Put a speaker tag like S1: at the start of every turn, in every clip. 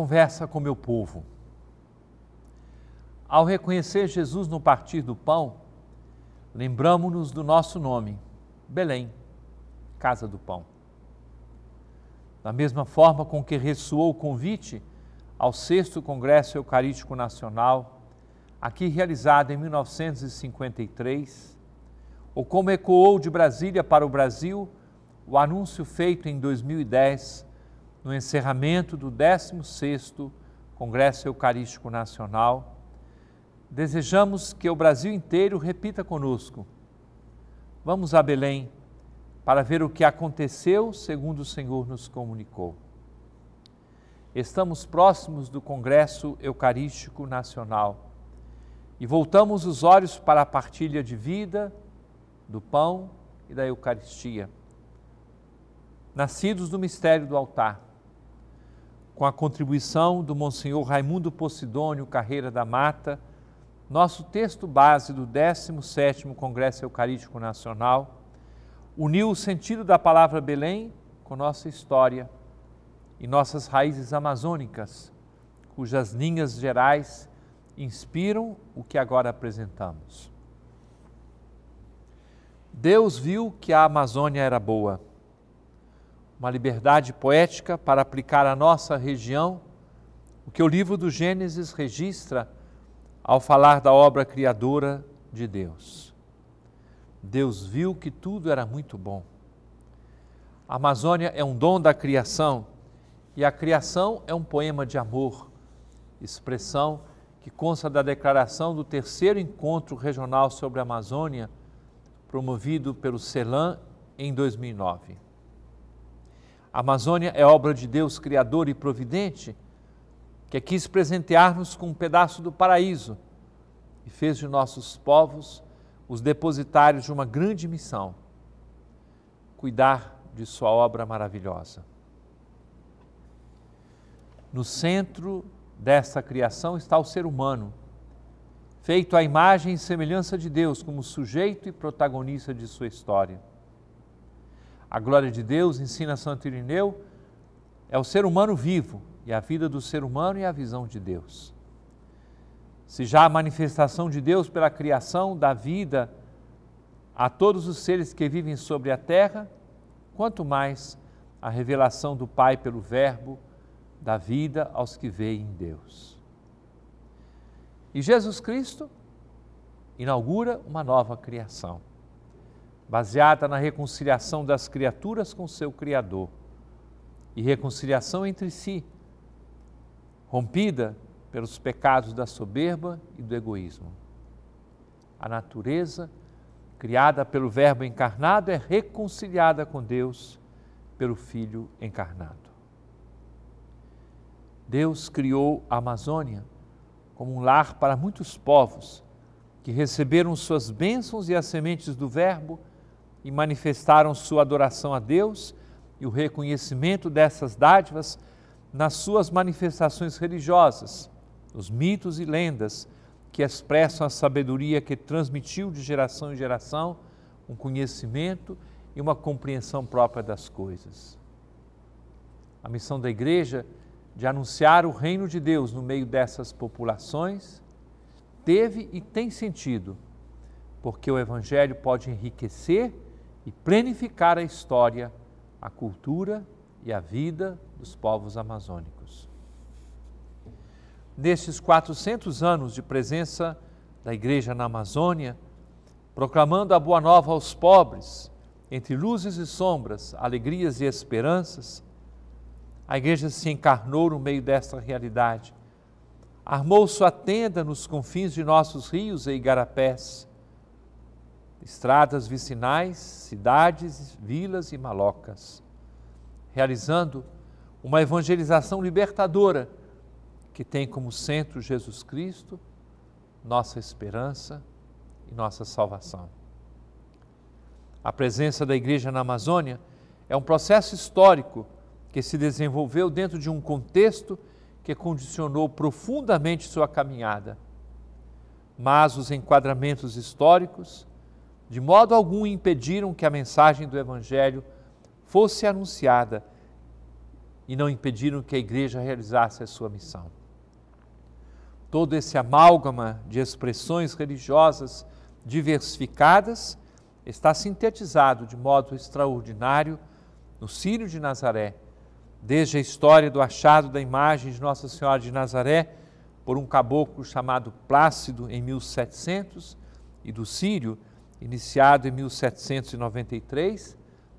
S1: conversa com meu povo. Ao reconhecer Jesus no partir do pão, lembramos-nos do nosso nome, Belém, casa do pão. Da mesma forma com que ressoou o convite ao sexto Congresso Eucarístico Nacional, aqui realizado em 1953, ou como ecoou de Brasília para o Brasil o anúncio feito em 2010 no encerramento do 16º Congresso Eucarístico Nacional, desejamos que o Brasil inteiro repita conosco: Vamos a Belém para ver o que aconteceu segundo o Senhor nos comunicou. Estamos próximos do Congresso Eucarístico Nacional e voltamos os olhos para a partilha de vida, do pão e da Eucaristia. Nascidos do mistério do altar com a contribuição do Monsenhor Raimundo Posidônio Carreira da Mata, nosso texto base do 17º Congresso Eucarístico Nacional uniu o sentido da palavra Belém com nossa história e nossas raízes amazônicas, cujas linhas gerais inspiram o que agora apresentamos. Deus viu que a Amazônia era boa uma liberdade poética para aplicar à nossa região o que o livro do Gênesis registra ao falar da obra criadora de Deus. Deus viu que tudo era muito bom. A Amazônia é um dom da criação e a criação é um poema de amor, expressão que consta da declaração do terceiro encontro regional sobre a Amazônia, promovido pelo CELAM em 2009. A Amazônia é obra de Deus Criador e Providente, que é quis presentear-nos com um pedaço do paraíso e fez de nossos povos os depositários de uma grande missão: cuidar de Sua obra maravilhosa. No centro dessa criação está o ser humano, feito à imagem e semelhança de Deus como sujeito e protagonista de sua história a glória de Deus, ensina Santo Irineu, é o ser humano vivo e a vida do ser humano e a visão de Deus. Se já a manifestação de Deus pela criação da vida a todos os seres que vivem sobre a terra, quanto mais a revelação do Pai pelo Verbo da vida aos que veem em Deus. E Jesus Cristo inaugura uma nova criação baseada na reconciliação das criaturas com seu Criador e reconciliação entre si, rompida pelos pecados da soberba e do egoísmo. A natureza, criada pelo Verbo encarnado, é reconciliada com Deus pelo Filho encarnado. Deus criou a Amazônia como um lar para muitos povos que receberam suas bênçãos e as sementes do Verbo e manifestaram sua adoração a Deus e o reconhecimento dessas dádivas nas suas manifestações religiosas, os mitos e lendas que expressam a sabedoria que transmitiu de geração em geração um conhecimento e uma compreensão própria das coisas. A missão da igreja de anunciar o reino de Deus no meio dessas populações teve e tem sentido, porque o evangelho pode enriquecer e plenificar a história, a cultura e a vida dos povos amazônicos. Nestes 400 anos de presença da Igreja na Amazônia, proclamando a boa nova aos pobres, entre luzes e sombras, alegrias e esperanças, a Igreja se encarnou no meio desta realidade. Armou sua tenda nos confins de nossos rios e igarapés estradas vicinais, cidades, vilas e malocas, realizando uma evangelização libertadora que tem como centro Jesus Cristo, nossa esperança e nossa salvação. A presença da igreja na Amazônia é um processo histórico que se desenvolveu dentro de um contexto que condicionou profundamente sua caminhada. Mas os enquadramentos históricos de modo algum impediram que a mensagem do Evangelho fosse anunciada e não impediram que a igreja realizasse a sua missão. Todo esse amálgama de expressões religiosas diversificadas está sintetizado de modo extraordinário no Sírio de Nazaré, desde a história do achado da imagem de Nossa Senhora de Nazaré por um caboclo chamado Plácido em 1700 e do Sírio iniciado em 1793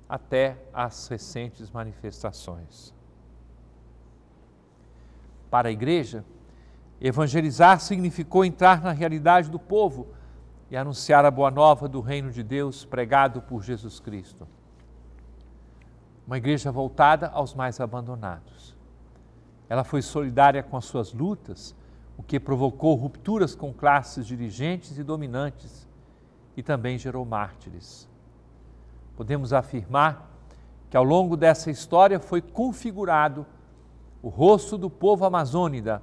S1: até as recentes manifestações. Para a igreja, evangelizar significou entrar na realidade do povo e anunciar a boa nova do reino de Deus pregado por Jesus Cristo. Uma igreja voltada aos mais abandonados. Ela foi solidária com as suas lutas, o que provocou rupturas com classes dirigentes e dominantes e também gerou mártires. Podemos afirmar que ao longo dessa história foi configurado o rosto do povo amazônida,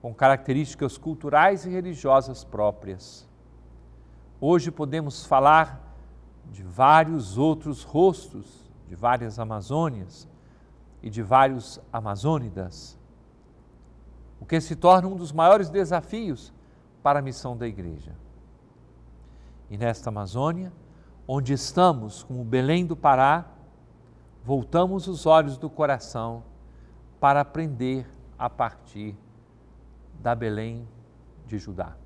S1: com características culturais e religiosas próprias. Hoje podemos falar de vários outros rostos, de várias Amazônias e de vários Amazônidas, o que se torna um dos maiores desafios para a missão da igreja. E nesta Amazônia, onde estamos, como Belém do Pará, voltamos os olhos do coração para aprender a partir da Belém de Judá.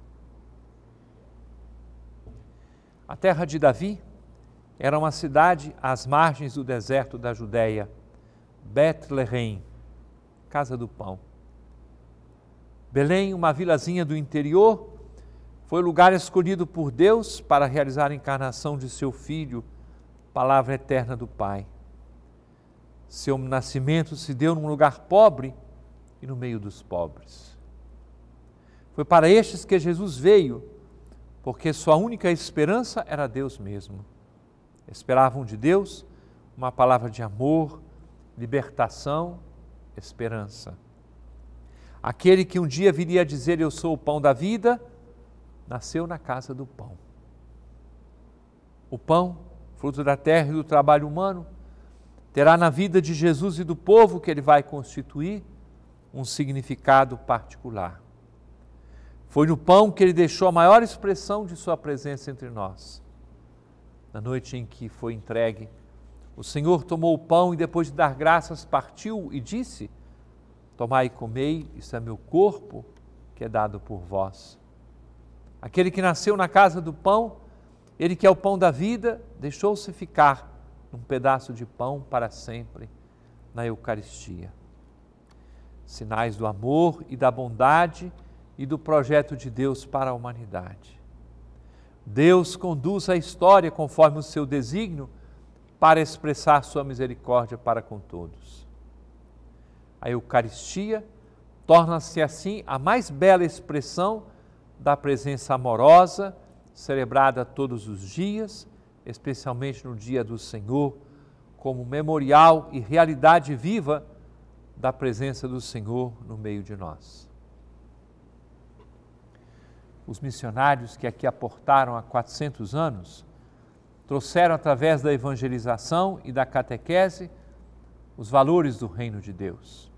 S1: A terra de Davi era uma cidade às margens do deserto da Judéia, Betlehem, casa do pão. Belém, uma vilazinha do interior, foi o lugar escolhido por Deus para realizar a encarnação de seu Filho, palavra eterna do Pai. Seu nascimento se deu num lugar pobre e no meio dos pobres. Foi para estes que Jesus veio, porque sua única esperança era Deus mesmo. Esperavam de Deus uma palavra de amor, libertação, esperança. Aquele que um dia viria a dizer: Eu sou o pão da vida nasceu na casa do pão. O pão, fruto da terra e do trabalho humano, terá na vida de Jesus e do povo que ele vai constituir um significado particular. Foi no pão que ele deixou a maior expressão de sua presença entre nós. Na noite em que foi entregue, o Senhor tomou o pão e, depois de dar graças, partiu e disse: Tomai e comei, isso é meu corpo que é dado por vós. Aquele que nasceu na casa do pão, ele que é o pão da vida, deixou-se ficar num pedaço de pão para sempre na Eucaristia. Sinais do amor e da bondade e do projeto de Deus para a humanidade. Deus conduz a história conforme o seu desígnio para expressar sua misericórdia para com todos. A Eucaristia torna-se assim a mais bela expressão da presença amorosa, celebrada todos os dias, especialmente no dia do Senhor, como memorial e realidade viva da presença do Senhor no meio de nós. Os missionários que aqui aportaram há 400 anos trouxeram através da evangelização e da catequese os valores do reino de Deus.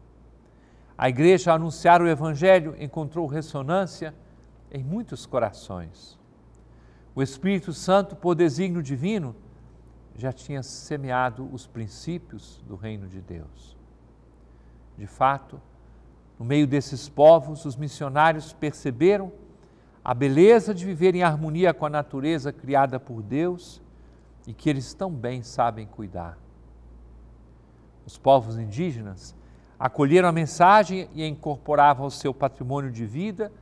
S1: A igreja, ao anunciar o evangelho, encontrou ressonância em muitos corações. O Espírito Santo, por desígnio divino, já tinha semeado os princípios do reino de Deus. De fato, no meio desses povos, os missionários perceberam a beleza de viver em harmonia com a natureza criada por Deus e que eles tão bem sabem cuidar. Os povos indígenas acolheram a mensagem e a incorporavam ao seu patrimônio de vida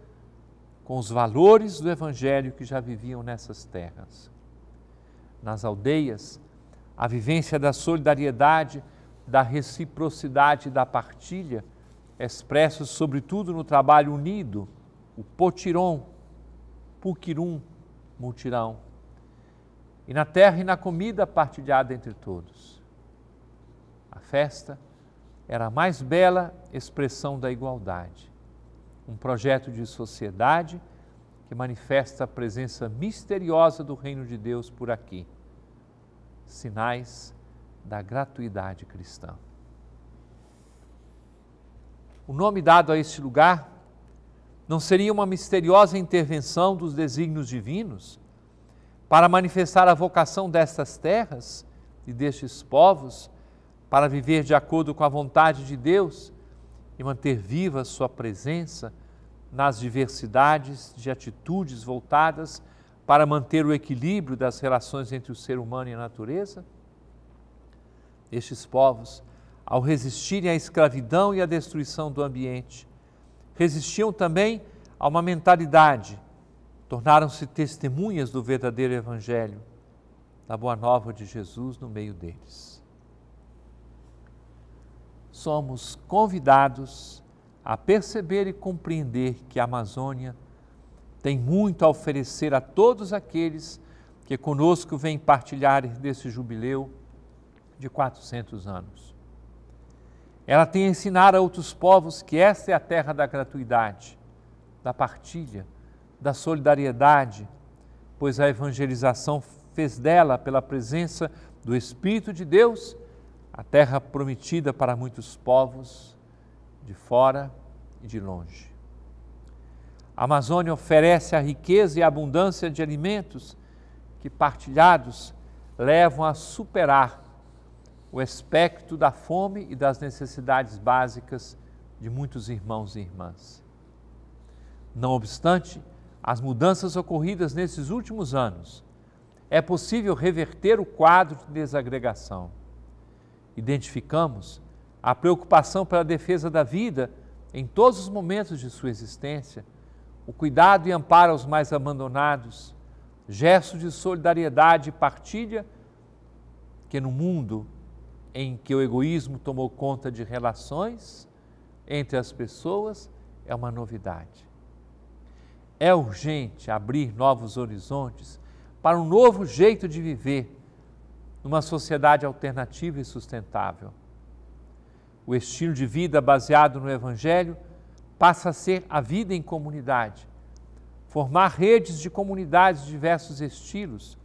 S1: com os valores do Evangelho que já viviam nessas terras. Nas aldeias, a vivência da solidariedade, da reciprocidade e da partilha, expressa sobretudo no trabalho unido, o potirom, puquirum, multirão, e na terra e na comida partilhada entre todos. A festa era a mais bela expressão da igualdade um projeto de sociedade que manifesta a presença misteriosa do Reino de Deus por aqui. Sinais da gratuidade cristã. O nome dado a este lugar não seria uma misteriosa intervenção dos desígnios divinos para manifestar a vocação destas terras e destes povos para viver de acordo com a vontade de Deus e manter viva a sua presença nas diversidades de atitudes voltadas para manter o equilíbrio das relações entre o ser humano e a natureza? Estes povos, ao resistirem à escravidão e à destruição do ambiente, resistiam também a uma mentalidade, tornaram-se testemunhas do verdadeiro Evangelho, da Boa Nova de Jesus no meio deles somos convidados a perceber e compreender que a Amazônia tem muito a oferecer a todos aqueles que conosco vêm partilhar desse jubileu de 400 anos. Ela tem a ensinar a outros povos que esta é a terra da gratuidade, da partilha, da solidariedade, pois a evangelização fez dela, pela presença do Espírito de Deus, a terra prometida para muitos povos, de fora e de longe. A Amazônia oferece a riqueza e a abundância de alimentos que, partilhados, levam a superar o espectro da fome e das necessidades básicas de muitos irmãos e irmãs. Não obstante, as mudanças ocorridas nesses últimos anos, é possível reverter o quadro de desagregação identificamos, a preocupação pela defesa da vida em todos os momentos de sua existência, o cuidado e amparo aos mais abandonados, gesto de solidariedade e partilha que no mundo em que o egoísmo tomou conta de relações entre as pessoas é uma novidade. É urgente abrir novos horizontes para um novo jeito de viver numa sociedade alternativa e sustentável. O estilo de vida baseado no Evangelho passa a ser a vida em comunidade, formar redes de comunidades de diversos estilos,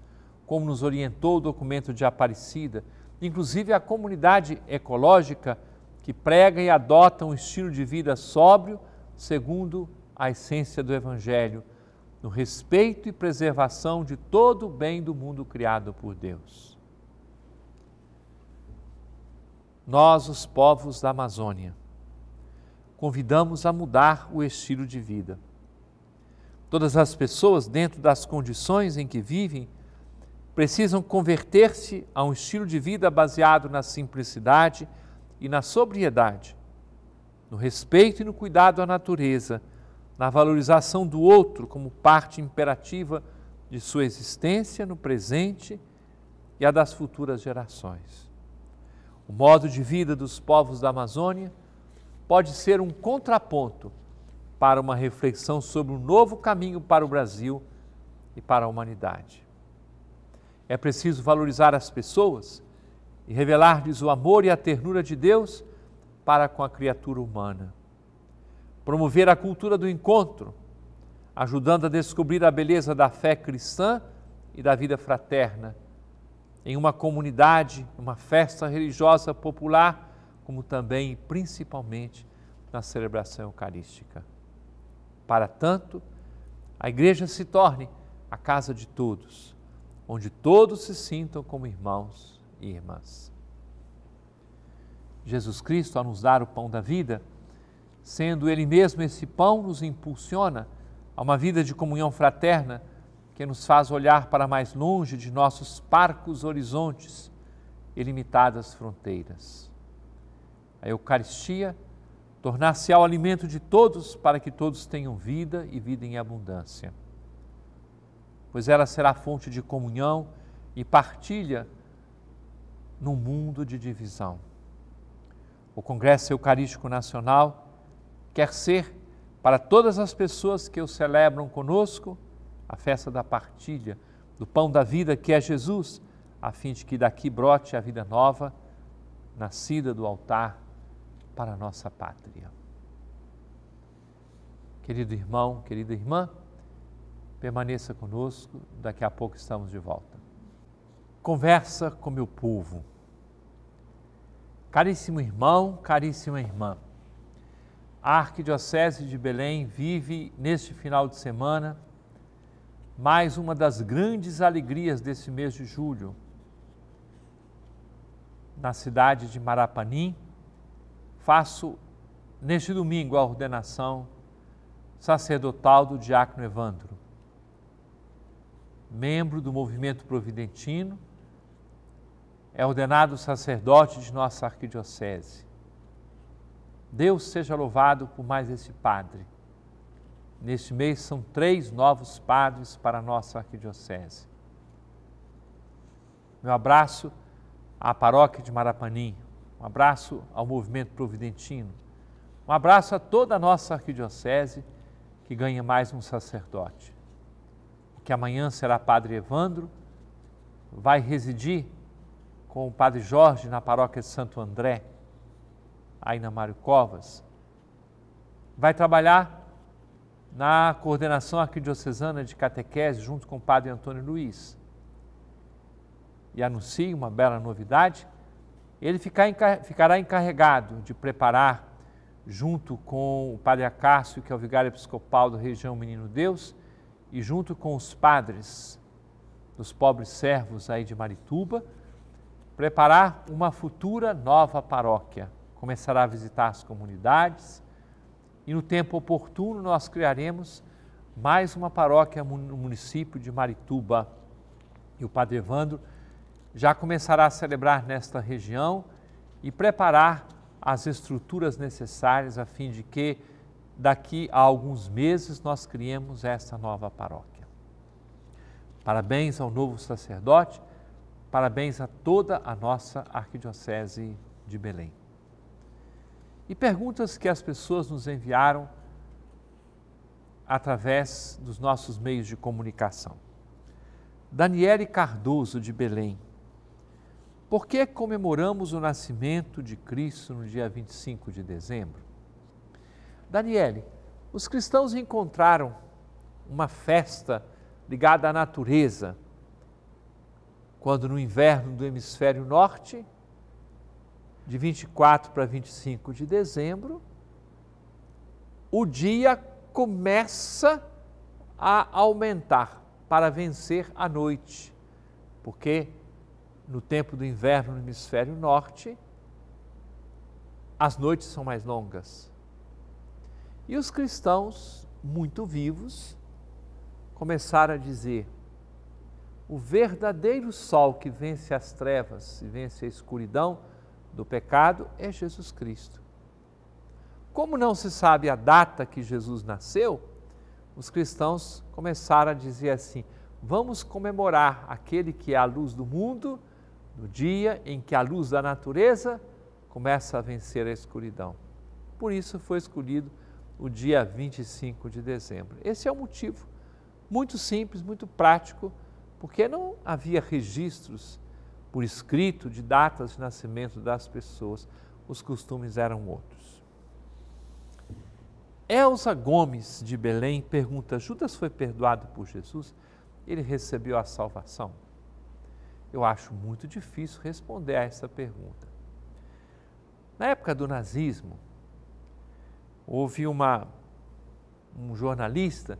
S1: como nos orientou o documento de Aparecida, inclusive a comunidade ecológica que prega e adota um estilo de vida sóbrio, segundo a essência do Evangelho, no respeito e preservação de todo o bem do mundo criado por Deus. nós, os povos da Amazônia, convidamos a mudar o estilo de vida. Todas as pessoas, dentro das condições em que vivem, precisam converter-se a um estilo de vida baseado na simplicidade e na sobriedade, no respeito e no cuidado à natureza, na valorização do outro como parte imperativa de sua existência no presente e a das futuras gerações. O modo de vida dos povos da Amazônia pode ser um contraponto para uma reflexão sobre um novo caminho para o Brasil e para a humanidade. É preciso valorizar as pessoas e revelar-lhes o amor e a ternura de Deus para com a criatura humana. Promover a cultura do encontro, ajudando a descobrir a beleza da fé cristã e da vida fraterna em uma comunidade, uma festa religiosa popular, como também e principalmente na celebração eucarística. Para tanto, a igreja se torne a casa de todos, onde todos se sintam como irmãos e irmãs. Jesus Cristo, ao nos dar o pão da vida, sendo Ele mesmo esse pão, nos impulsiona a uma vida de comunhão fraterna que nos faz olhar para mais longe de nossos parcos horizontes e limitadas fronteiras. A Eucaristia tornar-se ao alimento de todos para que todos tenham vida e vida em abundância. Pois ela será fonte de comunhão e partilha num mundo de divisão. O Congresso Eucarístico Nacional quer ser para todas as pessoas que o celebram conosco a festa da partilha, do pão da vida que é Jesus, a fim de que daqui brote a vida nova, nascida do altar para a nossa pátria. Querido irmão, querida irmã, permaneça conosco, daqui a pouco estamos de volta. Conversa com meu povo. Caríssimo irmão, caríssima irmã, a Arquidiocese de Belém vive neste final de semana mais uma das grandes alegrias desse mês de julho. Na cidade de Marapanim, faço neste domingo a ordenação sacerdotal do diácono Evandro, membro do movimento providentino, é ordenado sacerdote de nossa arquidiocese. Deus seja louvado por mais esse padre. Neste mês são três novos padres para a nossa arquidiocese. Meu abraço à paróquia de Marapanim, um abraço ao movimento providentino, um abraço a toda a nossa arquidiocese que ganha mais um sacerdote. Que amanhã será Padre Evandro, vai residir com o Padre Jorge na paróquia de Santo André, aí na Mário Covas. Vai trabalhar na coordenação arquidiocesana de catequese, junto com o padre Antônio Luiz, e anuncie uma bela novidade, ele ficará encarregado de preparar, junto com o padre Acácio, que é o vigário episcopal da região Menino Deus, e junto com os padres dos pobres servos aí de Marituba, preparar uma futura nova paróquia. Começará a visitar as comunidades, e no tempo oportuno nós criaremos mais uma paróquia no município de Marituba. E o Padre Evandro já começará a celebrar nesta região e preparar as estruturas necessárias a fim de que daqui a alguns meses nós criemos esta nova paróquia. Parabéns ao novo sacerdote, parabéns a toda a nossa Arquidiocese de Belém e perguntas que as pessoas nos enviaram através dos nossos meios de comunicação. Daniele Cardoso, de Belém. Por que comemoramos o nascimento de Cristo no dia 25 de dezembro? Daniele, os cristãos encontraram uma festa ligada à natureza, quando no inverno do hemisfério norte, de 24 para 25 de dezembro, o dia começa a aumentar para vencer a noite, porque no tempo do inverno no hemisfério norte, as noites são mais longas. E os cristãos, muito vivos, começaram a dizer: o verdadeiro sol que vence as trevas e vence a escuridão do pecado é Jesus Cristo. Como não se sabe a data que Jesus nasceu, os cristãos começaram a dizer assim: vamos comemorar aquele que é a luz do mundo, no dia em que a luz da natureza começa a vencer a escuridão. Por isso foi escolhido o dia 25 de dezembro. Esse é o um motivo muito simples, muito prático, porque não havia registros por escrito de datas de nascimento das pessoas, os costumes eram outros. Elsa Gomes de Belém pergunta: Judas foi perdoado por Jesus? Ele recebeu a salvação? Eu acho muito difícil responder a essa pergunta. Na época do nazismo, houve uma, um jornalista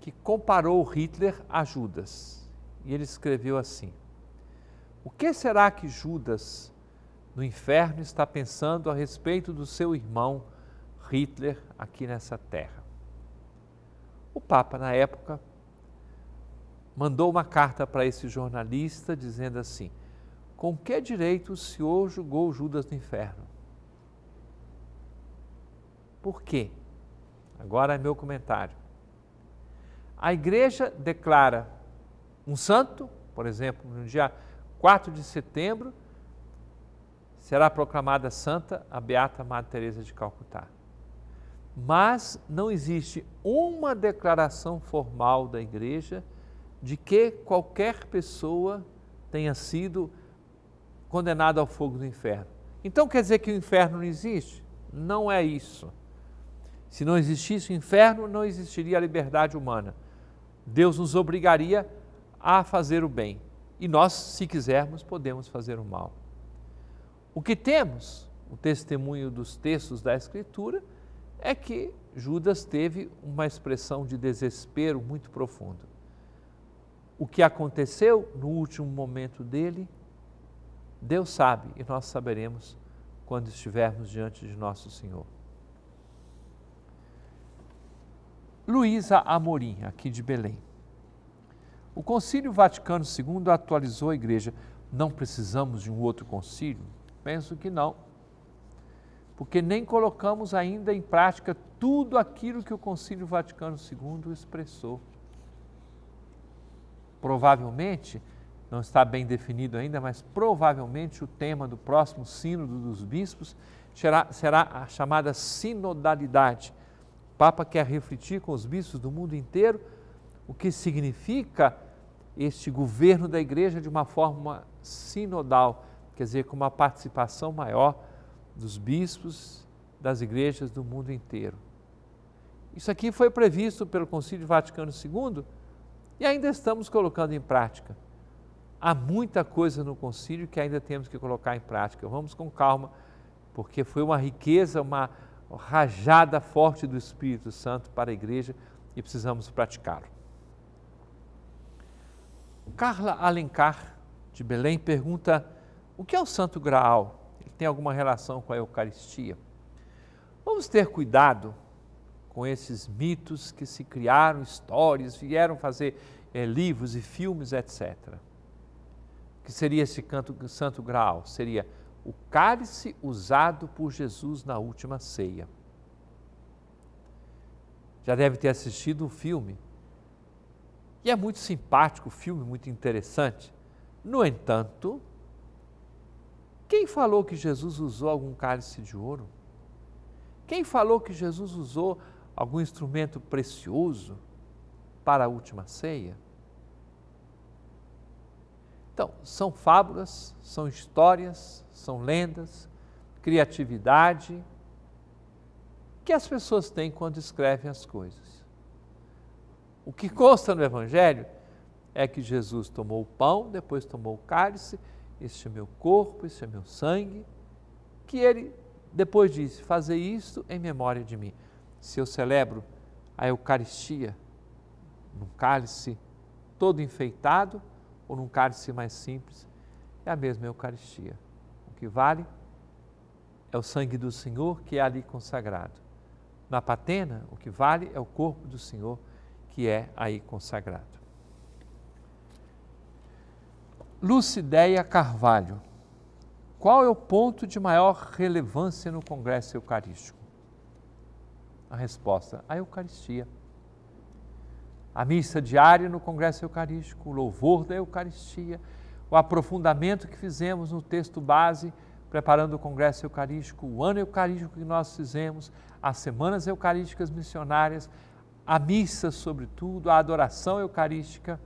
S1: que comparou Hitler a Judas. E ele escreveu assim: o que será que Judas, no inferno, está pensando a respeito do seu irmão Hitler aqui nessa terra? O Papa, na época, mandou uma carta para esse jornalista dizendo assim: Com que direito o senhor julgou Judas no inferno? Por quê? Agora é meu comentário. A igreja declara um santo, por exemplo, no dia 4 de setembro, será proclamada santa a Beata Madre Teresa de Calcutá. Mas não existe uma declaração formal da igreja de que qualquer pessoa tenha sido condenada ao fogo do inferno. Então quer dizer que o inferno não existe? Não é isso. Se não existisse o inferno, não existiria a liberdade humana. Deus nos obrigaria a fazer o bem e nós, se quisermos, podemos fazer o mal. O que temos, o testemunho dos textos da Escritura, é que Judas teve uma expressão de desespero muito profundo. O que aconteceu no último momento dele, Deus sabe e nós saberemos quando estivermos diante de nosso Senhor. Luísa Amorim, aqui de Belém. O Concílio Vaticano II atualizou a Igreja. Não precisamos de um outro concílio? Penso que não. Porque nem colocamos ainda em prática tudo aquilo que o Concílio Vaticano II expressou. Provavelmente, não está bem definido ainda, mas provavelmente o tema do próximo Sínodo dos Bispos será, será a chamada sinodalidade. O Papa quer refletir com os bispos do mundo inteiro o que significa este governo da igreja de uma forma sinodal, quer dizer, com uma participação maior dos bispos das igrejas do mundo inteiro. Isso aqui foi previsto pelo Concílio Vaticano II e ainda estamos colocando em prática. Há muita coisa no concílio que ainda temos que colocar em prática. Vamos com calma, porque foi uma riqueza, uma rajada forte do Espírito Santo para a igreja e precisamos praticá-lo. Carla Alencar, de Belém, pergunta: o que é o Santo Graal? Ele tem alguma relação com a Eucaristia? Vamos ter cuidado com esses mitos que se criaram, histórias, vieram fazer é, livros e filmes, etc. O que seria esse canto, Santo Graal? Seria o cálice usado por Jesus na última ceia. Já deve ter assistido o um filme e é muito simpático o filme, muito interessante. No entanto, quem falou que Jesus usou algum cálice de ouro? Quem falou que Jesus usou algum instrumento precioso para a última ceia? Então, são fábulas, são histórias, são lendas, criatividade que as pessoas têm quando escrevem as coisas. O que consta no Evangelho é que Jesus tomou o pão, depois tomou o cálice, este é meu corpo, este é meu sangue, que ele depois disse: Fazer isto em memória de mim. Se eu celebro a Eucaristia num cálice todo enfeitado ou num cálice mais simples, é a mesma Eucaristia. O que vale é o sangue do Senhor que é ali consagrado. Na patena, o que vale é o corpo do Senhor que é aí consagrado. Lucideia Carvalho. Qual é o ponto de maior relevância no Congresso Eucarístico? A resposta: a Eucaristia. A missa diária no Congresso Eucarístico, o louvor da Eucaristia, o aprofundamento que fizemos no texto base, preparando o Congresso Eucarístico, o ano Eucarístico que nós fizemos, as semanas eucarísticas missionárias, a missa, sobretudo, a adoração eucarística,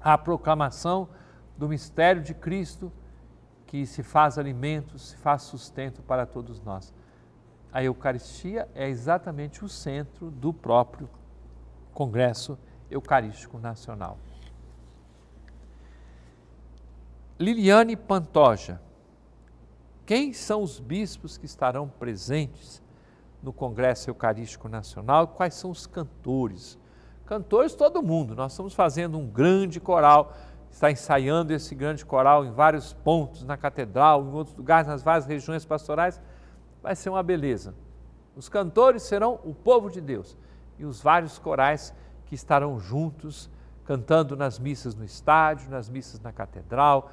S1: a proclamação do mistério de Cristo, que se faz alimento, se faz sustento para todos nós. A Eucaristia é exatamente o centro do próprio Congresso Eucarístico Nacional. Liliane Pantoja. Quem são os bispos que estarão presentes no Congresso Eucarístico Nacional, quais são os cantores. Cantores todo mundo, nós estamos fazendo um grande coral, está ensaiando esse grande coral em vários pontos, na catedral, em outros lugares, nas várias regiões pastorais, vai ser uma beleza. Os cantores serão o povo de Deus e os vários corais que estarão juntos, cantando nas missas no estádio, nas missas na catedral,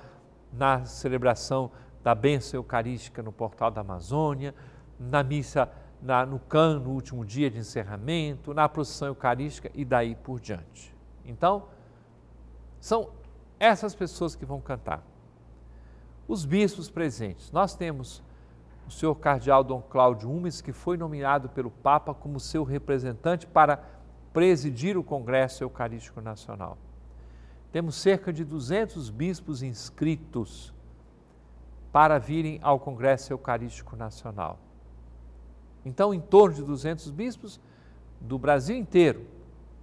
S1: na celebração da bênção eucarística no portal da Amazônia, na missa na, no CAN, no último dia de encerramento, na procissão eucarística e daí por diante. Então, são essas pessoas que vão cantar. Os bispos presentes, nós temos o senhor cardeal Dom Cláudio Umes, que foi nomeado pelo Papa como seu representante para presidir o Congresso Eucarístico Nacional. Temos cerca de 200 bispos inscritos para virem ao Congresso Eucarístico Nacional. Então, em torno de 200 bispos do Brasil inteiro.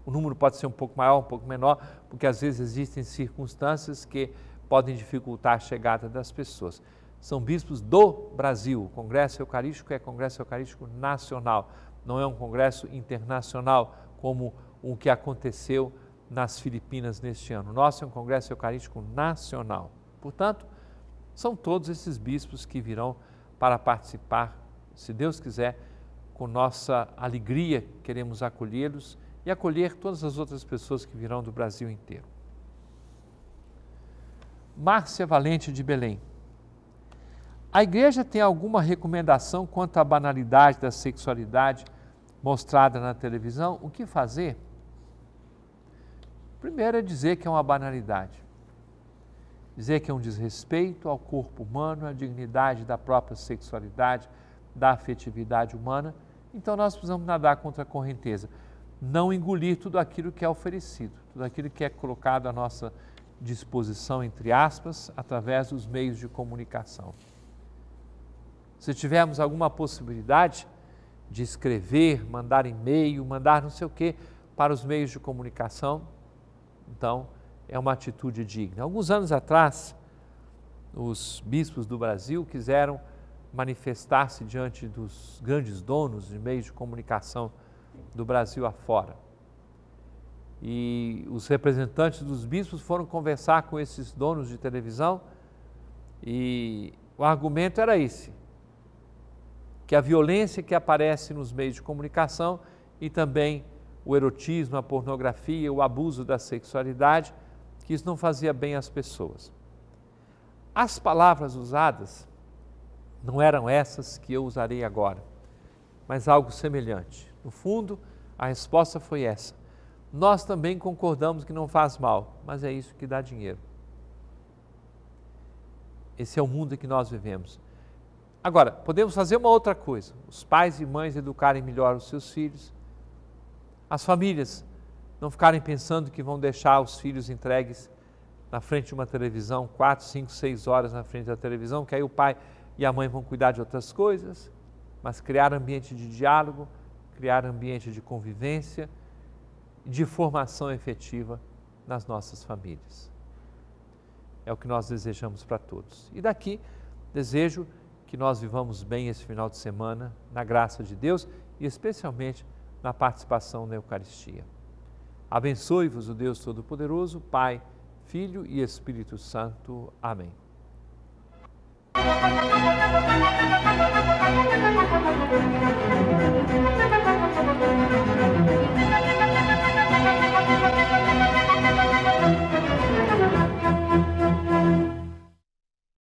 S1: O número pode ser um pouco maior, um pouco menor, porque às vezes existem circunstâncias que podem dificultar a chegada das pessoas. São bispos do Brasil. O Congresso Eucarístico é Congresso Eucarístico Nacional, não é um congresso internacional como o que aconteceu nas Filipinas neste ano. O nosso é um congresso eucarístico nacional. Portanto, são todos esses bispos que virão para participar, se Deus quiser, com nossa alegria queremos acolhê-los e acolher todas as outras pessoas que virão do Brasil inteiro. Márcia Valente de Belém. A igreja tem alguma recomendação quanto à banalidade da sexualidade mostrada na televisão? O que fazer? Primeiro é dizer que é uma banalidade. Dizer que é um desrespeito ao corpo humano, à dignidade da própria sexualidade, da afetividade humana então nós precisamos nadar contra a correnteza, não engolir tudo aquilo que é oferecido, tudo aquilo que é colocado à nossa disposição, entre aspas, através dos meios de comunicação. Se tivermos alguma possibilidade de escrever, mandar e-mail, mandar não sei o quê para os meios de comunicação, então é uma atitude digna. Alguns anos atrás, os bispos do Brasil quiseram manifestar-se diante dos grandes donos de meios de comunicação do Brasil afora. E os representantes dos bispos foram conversar com esses donos de televisão e o argumento era esse: que a violência que aparece nos meios de comunicação e também o erotismo, a pornografia, o abuso da sexualidade, que isso não fazia bem às pessoas. As palavras usadas não eram essas que eu usarei agora, mas algo semelhante. No fundo, a resposta foi essa. Nós também concordamos que não faz mal, mas é isso que dá dinheiro. Esse é o mundo em que nós vivemos. Agora, podemos fazer uma outra coisa: os pais e mães educarem melhor os seus filhos, as famílias não ficarem pensando que vão deixar os filhos entregues na frente de uma televisão, quatro, cinco, seis horas na frente da televisão, que aí o pai e a mãe vão cuidar de outras coisas, mas criar ambiente de diálogo, criar ambiente de convivência, de formação efetiva nas nossas famílias. É o que nós desejamos para todos. E daqui, desejo que nós vivamos bem esse final de semana, na graça de Deus e especialmente na participação na Eucaristia. Abençoe-vos o Deus Todo-Poderoso, Pai, Filho e Espírito Santo. Amém. Thank you.